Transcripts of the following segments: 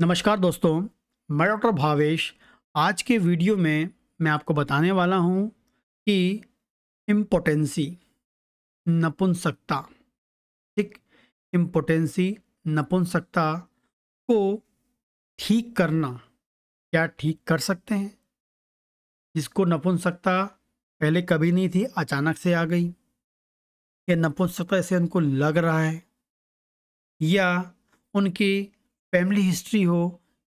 नमस्कार दोस्तों मैं डॉक्टर भावेश आज के वीडियो में मैं आपको बताने वाला हूं कि इम्पोटेंसी नपुंसकता ठीक इम्पोटेंसी नपुंसकता को ठीक करना क्या ठीक कर सकते हैं जिसको नपुंसकता पहले कभी नहीं थी अचानक से आ गई या नपुंसकता ऐसे उनको लग रहा है या उनकी फैमिली हिस्ट्री हो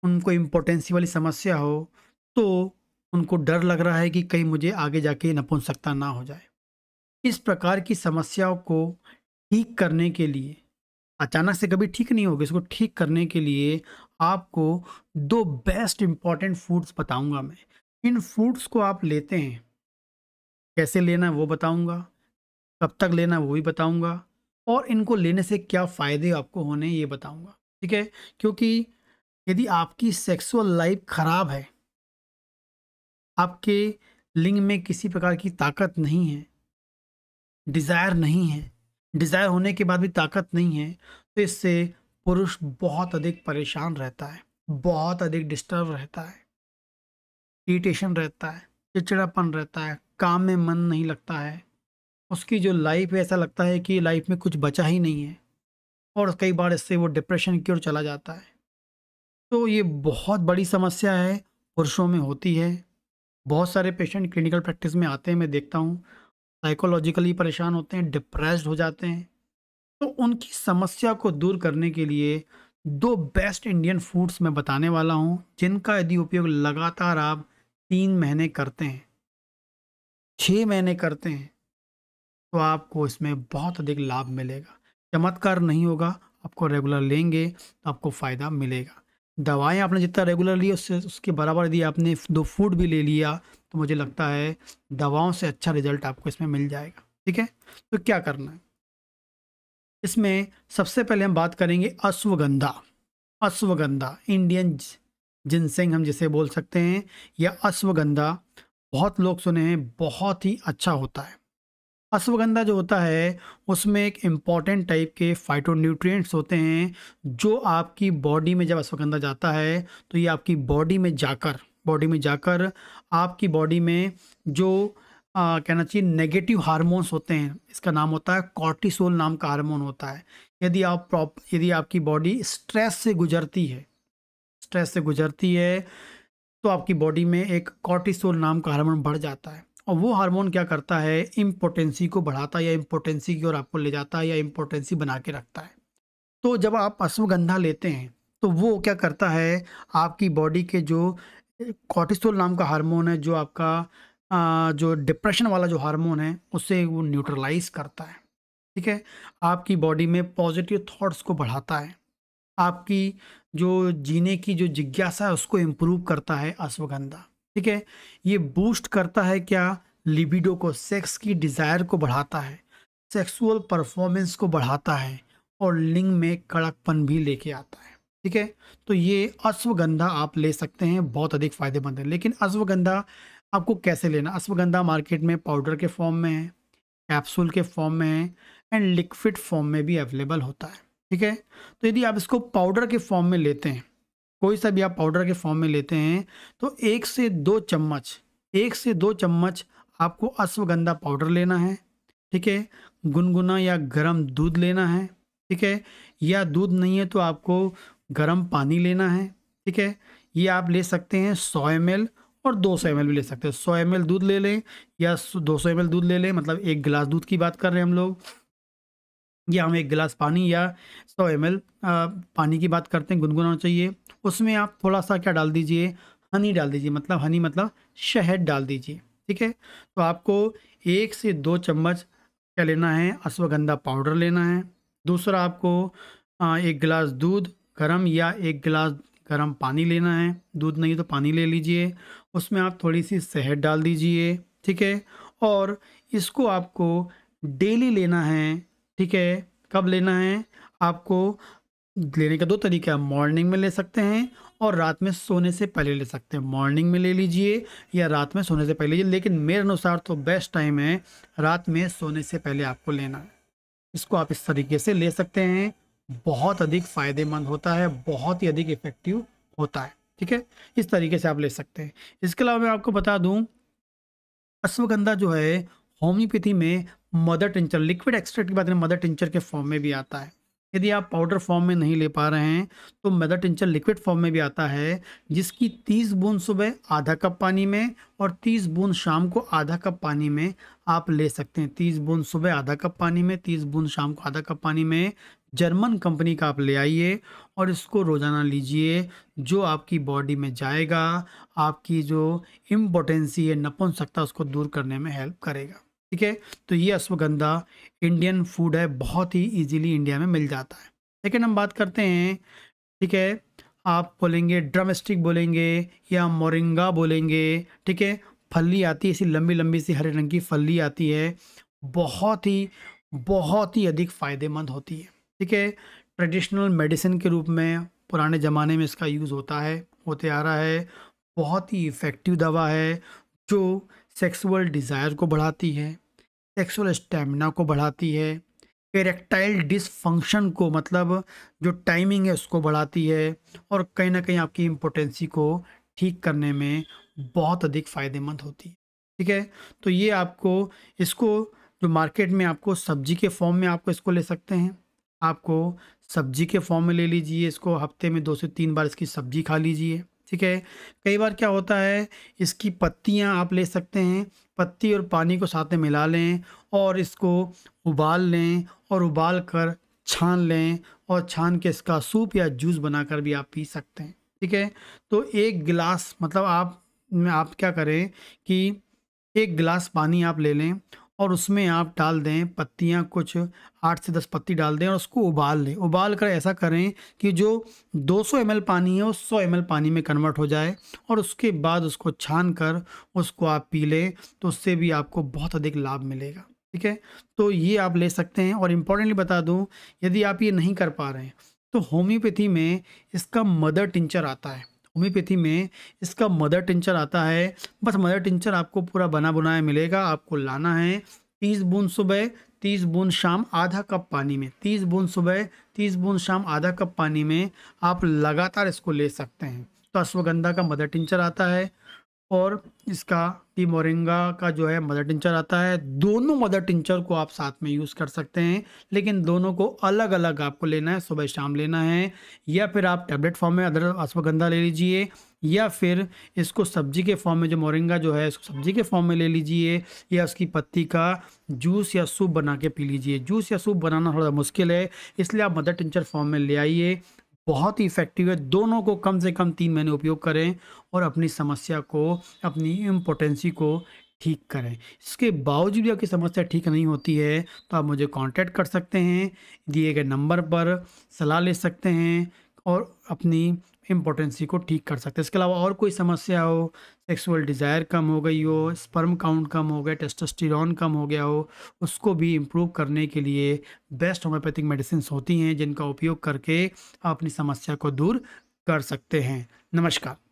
उनको इम्पोर्टेंसी वाली समस्या हो तो उनको डर लग रहा है कि कहीं मुझे आगे जाके नपुंसकता ना हो जाए इस प्रकार की समस्याओं को ठीक करने के लिए अचानक से कभी ठीक नहीं होगी इसको ठीक करने के लिए आपको दो बेस्ट इम्पॉर्टेंट फूड्स बताऊंगा मैं इन फूड्स को आप लेते हैं कैसे लेना है वो बताऊंगा कब तक लेना है वो भी बताऊंगा और इनको लेने से क्या फ़ायदे आपको होने ये बताऊंगा ठीक है क्योंकि यदि आपकी सेक्सुअल लाइफ खराब है आपके लिंग में किसी प्रकार की ताकत नहीं है डिज़ायर नहीं है डिज़ायर होने के बाद भी ताकत नहीं है तो इससे पुरुष बहुत अधिक परेशान रहता है बहुत अधिक डिस्टर्ब रहता है इरिटेशन रहता है चिड़चिड़ापन रहता है काम में मन नहीं लगता है उसकी जो लाइफ है ऐसा लगता है कि लाइफ में कुछ बचा ही नहीं है और कई बार इससे वो डिप्रेशन की ओर चला जाता है तो ये बहुत बड़ी समस्या है पुरुषों में होती है बहुत सारे पेशेंट क्लिनिकल प्रैक्टिस में आते हैं मैं देखता हूँ साइकोलॉजिकली परेशान होते हैं डिप्रेस्ड हो जाते हैं तो उनकी समस्या को दूर करने के लिए दो बेस्ट इंडियन फूड्स मैं बताने वाला हूँ जिनका यदि उपयोग लगातार आप तीन महीने करते हैं छः महीने करते हैं तो आपको इसमें बहुत अधिक लाभ मिलेगा चमत्कार नहीं होगा आपको रेगुलर लेंगे तो आपको फ़ायदा मिलेगा दवाएं आपने जितना रेगुलर लिया उससे उसके बराबर दिया आपने दो फूड भी ले लिया तो मुझे लगता है दवाओं से अच्छा रिजल्ट आपको इसमें मिल जाएगा ठीक है तो क्या करना है इसमें सबसे पहले हम बात करेंगे अश्वगंधा अश्वगंधा इंडियन जिनसेंग हम जिसे बोल सकते हैं या अश्वगंधा बहुत लोग सुने हैं बहुत ही अच्छा होता है अश्वगंधा जो होता है उसमें एक इम्पॉर्टेंट टाइप के फाइटोन्यूट्रिएंट्स होते हैं जो आपकी बॉडी में जब अश्वगंधा जाता है तो ये आपकी बॉडी में जाकर बॉडी में जाकर आपकी बॉडी में जो आ, कहना चाहिए नेगेटिव हार्मोन्स होते हैं इसका नाम होता है कॉर्टिसोल नाम का हार्मोन होता है यदि आप प्रॉप यदि आपकी बॉडी स्ट्रेस से गुजरती है स्ट्रेस से गुजरती है तो आपकी बॉडी में एक कॉर्टिसोल नाम का हार्मोन बढ़ जाता है और वो हार्मोन क्या करता है इम्पोटेंसी को बढ़ाता है या इम्पोटेंसी की ओर आपको ले जाता है या इम्पोटेंसी बना के रखता है तो जब आप अश्वगंधा लेते हैं तो वो क्या करता है आपकी बॉडी के जो कॉटिस्टोल नाम का हार्मोन है जो आपका आ, जो डिप्रेशन वाला जो हार्मोन है उससे वो न्यूट्रलाइज करता है ठीक है आपकी बॉडी में पॉजिटिव थाट्स को बढ़ाता है आपकी जो जीने की जो जिज्ञासा है उसको इम्प्रूव करता है अश्वगंधा ठीक है ये बूस्ट करता है क्या लिबिडो को सेक्स की डिज़ायर को बढ़ाता है सेक्सुअल परफॉर्मेंस को बढ़ाता है और लिंग में कड़कपन भी लेके आता है ठीक है तो ये अश्वगंधा आप ले सकते हैं बहुत अधिक फायदेमंद है लेकिन अश्वगंधा आपको कैसे लेना अश्वगंधा मार्केट में पाउडर के फॉर्म में है कैप्सूल के फॉर्म में है एंड लिक्विड फॉर्म में भी अवेलेबल होता है ठीक है तो यदि आप इसको पाउडर के फॉर्म में लेते हैं कोई सा भी आप पाउडर के फॉर्म में लेते हैं तो एक से दो चम्मच एक से दो चम्मच आपको अश्वगंधा पाउडर लेना है ठीक है गुनगुना या गर्म दूध लेना है ठीक है या दूध नहीं है तो आपको गर्म पानी लेना है ठीक है ये आप ले सकते हैं सौ एम और दो सौ भी ले सकते हैं सौ एम दूध ले लें या दो सौ एम दूध ले लें मतलब एक गिलास दूध की बात कर रहे हैं हम लोग या हम एक गिलास पानी या सौ एम पानी की बात करते हैं गुनगुनाना चाहिए उसमें आप थोड़ा सा क्या डाल दीजिए हनी डाल दीजिए मतलब हनी मतलब शहद डाल दीजिए ठीक है तो आपको एक से दो चम्मच क्या लेना है अश्वगंधा पाउडर लेना है दूसरा आपको एक गिलास दूध गर्म या एक गिलास गर्म पानी लेना है दूध नहीं तो पानी ले लीजिए उसमें आप थोड़ी सी शहद डाल दीजिए ठीक है और इसको आपको डेली लेना है ठीक है कब लेना है आपको लेने का दो तरीका है मॉर्निंग में ले सकते हैं और रात में सोने से पहले ले सकते हैं मॉर्निंग में ले लीजिए या रात में सोने से पहले लीजिए लेकिन मेरे अनुसार तो बेस्ट टाइम है रात में सोने से पहले आपको लेना है इसको आप इस तरीके से ले सकते हैं बहुत अधिक फ़ायदेमंद होता है बहुत ही अधिक इफेक्टिव होता है ठीक है इस तरीके से आप ले सकते हैं इसके अलावा मैं आपको बता दूँ अश्वगंधा जो है होम्योपैथी में मदर टिंचर लिक्विड एक्सट्रैक्ट की बात करें मदर टिंचर के फॉर्म में भी आता है यदि आप पाउडर फॉर्म में नहीं ले पा रहे हैं तो मदर टिंचर लिक्विड फॉर्म में भी आता है जिसकी 30 बूंद सुबह आधा कप पानी में और 30 बूंद शाम को आधा कप पानी में आप ले सकते हैं 30 बूंद सुबह आधा कप पानी में 30 बूंद शाम को आधा कप पानी में जर्मन कंपनी का आप ले आइए और इसको रोज़ाना लीजिए जो आपकी बॉडी में जाएगा आपकी जो इम्पोटेंसी है नपुंसकता उसको दूर करने में हेल्प करेगा ठीक है तो ये अश्वगंधा इंडियन फूड है बहुत ही इजीली इंडिया में मिल जाता है लेकिन हम बात करते हैं ठीक है आप बोलेंगे ड्रमस्टिक बोलेंगे या मोरिंगा बोलेंगे ठीक है फली आती है ऐसी लंबी लंबी सी हरे रंग की फली आती है बहुत ही बहुत ही अधिक फ़ायदेमंद होती है ठीक है ट्रेडिशनल मेडिसिन के रूप में पुराने ज़माने में इसका यूज़ होता है होते आ रहा है बहुत ही इफ़ेक्टिव दवा है जो सेक्सुअल डिज़ायर को बढ़ाती है सेक्सुअल स्टेमिना को बढ़ाती है इरेक्टाइल डिसफंक्शन को मतलब जो टाइमिंग है उसको बढ़ाती है और कहीं ना कहीं आपकी इम्पोटेंसी को ठीक करने में बहुत अधिक फ़ायदेमंद होती है ठीक है तो ये आपको इसको जो मार्केट में आपको सब्जी के फॉर्म में आपको इसको ले सकते हैं आपको सब्जी के फॉर्म में ले लीजिए इसको हफ्ते में दो से तीन बार इसकी सब्जी खा लीजिए ठीक है कई बार क्या होता है इसकी पत्तियाँ आप ले सकते हैं पत्ती और पानी को साथ में मिला लें और इसको उबाल लें और उबाल कर छान लें और छान के इसका सूप या जूस बनाकर भी आप पी सकते हैं ठीक है तो एक गिलास मतलब आप आप क्या करें कि एक गिलास पानी आप ले लें और उसमें आप डाल दें पत्तियाँ कुछ आठ से दस पत्ती डाल दें और उसको उबाल लें उबाल कर ऐसा करें कि जो 200 सौ पानी है वो 100 एम पानी में कन्वर्ट हो जाए और उसके बाद उसको छान कर उसको आप पी लें तो उससे भी आपको बहुत अधिक लाभ मिलेगा ठीक है तो ये आप ले सकते हैं और इम्पोर्टेंटली बता दूँ यदि आप ये नहीं कर पा रहे हैं तो होम्योपैथी में इसका मदर टिंचर आता है होम्योपैथी में इसका मदर टिंचर आता है बस मदर टिंचर आपको पूरा बना बुनाया मिलेगा आपको लाना है तीस बूंद सुबह तीस बूंद शाम आधा कप पानी में तीस बूंद सुबह तीस बूंद शाम आधा कप पानी में आप लगातार इसको ले सकते हैं तो अश्वगंधा का मदर टिंचर आता है और इसका टी मोरिंगा का जो है मदर टिंचर आता है दोनों मदर टिंचर को आप साथ में यूज़ कर सकते हैं लेकिन दोनों को अलग अलग आपको लेना है सुबह शाम लेना है या फिर आप टैबलेट फॉर्म में अदर अश्वगंधा ले लीजिए या फिर इसको सब्जी के फॉर्म में जो मोरिंगा जो है इसको सब्जी के फॉर्म में ले लीजिए या उसकी पत्ती का जूस या सूप बना के पी लीजिए जूस या सूप बनाना थोड़ा मुश्किल है इसलिए आप मदर टिंचर फॉर्म में ले आइए बहुत ही इफेक्टिव है दोनों को कम से कम तीन महीने उपयोग करें और अपनी समस्या को अपनी इम्पोर्टेंसी को ठीक करें इसके बावजूद भी आपकी समस्या ठीक नहीं होती है तो आप मुझे कांटेक्ट कर सकते हैं दिए गए नंबर पर सलाह ले सकते हैं और अपनी इम्पोर्टेंसी को ठीक कर सकते हैं इसके अलावा और कोई समस्या हो सेक्सुअल डिज़ायर कम हो गई हो स्पर्म काउंट कम हो गया टेस्टस्टिर कम हो गया हो उसको भी इम्प्रूव करने के लिए बेस्ट होम्योपैथिक मेडिसिन होती हैं जिनका उपयोग करके आप अपनी समस्या को दूर कर सकते हैं नमस्कार